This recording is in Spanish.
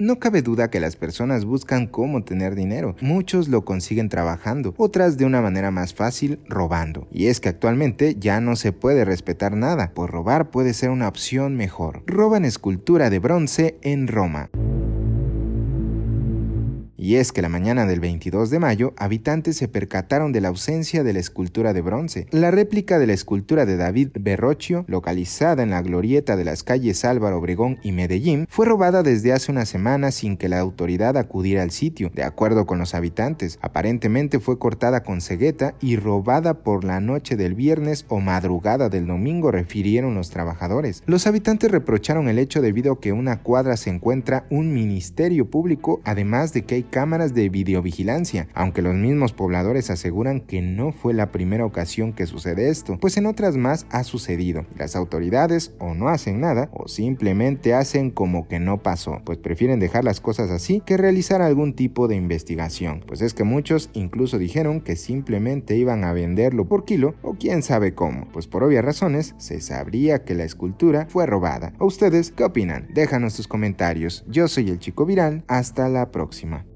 No cabe duda que las personas buscan cómo tener dinero. Muchos lo consiguen trabajando, otras de una manera más fácil robando. Y es que actualmente ya no se puede respetar nada, pues robar puede ser una opción mejor. Roban escultura de bronce en Roma. Y es que la mañana del 22 de mayo, habitantes se percataron de la ausencia de la escultura de bronce. La réplica de la escultura de David Berrochio, localizada en la glorieta de las calles Álvaro Obregón y Medellín, fue robada desde hace una semana sin que la autoridad acudiera al sitio. De acuerdo con los habitantes, aparentemente fue cortada con cegueta y robada por la noche del viernes o madrugada del domingo, refirieron los trabajadores. Los habitantes reprocharon el hecho debido a que una cuadra se encuentra un ministerio público, además de que hay cámaras de videovigilancia, aunque los mismos pobladores aseguran que no fue la primera ocasión que sucede esto, pues en otras más ha sucedido. Las autoridades o no hacen nada o simplemente hacen como que no pasó, pues prefieren dejar las cosas así que realizar algún tipo de investigación, pues es que muchos incluso dijeron que simplemente iban a venderlo por kilo o quién sabe cómo, pues por obvias razones se sabría que la escultura fue robada. ¿A ustedes qué opinan? Déjanos tus comentarios. Yo soy el chico viral, hasta la próxima.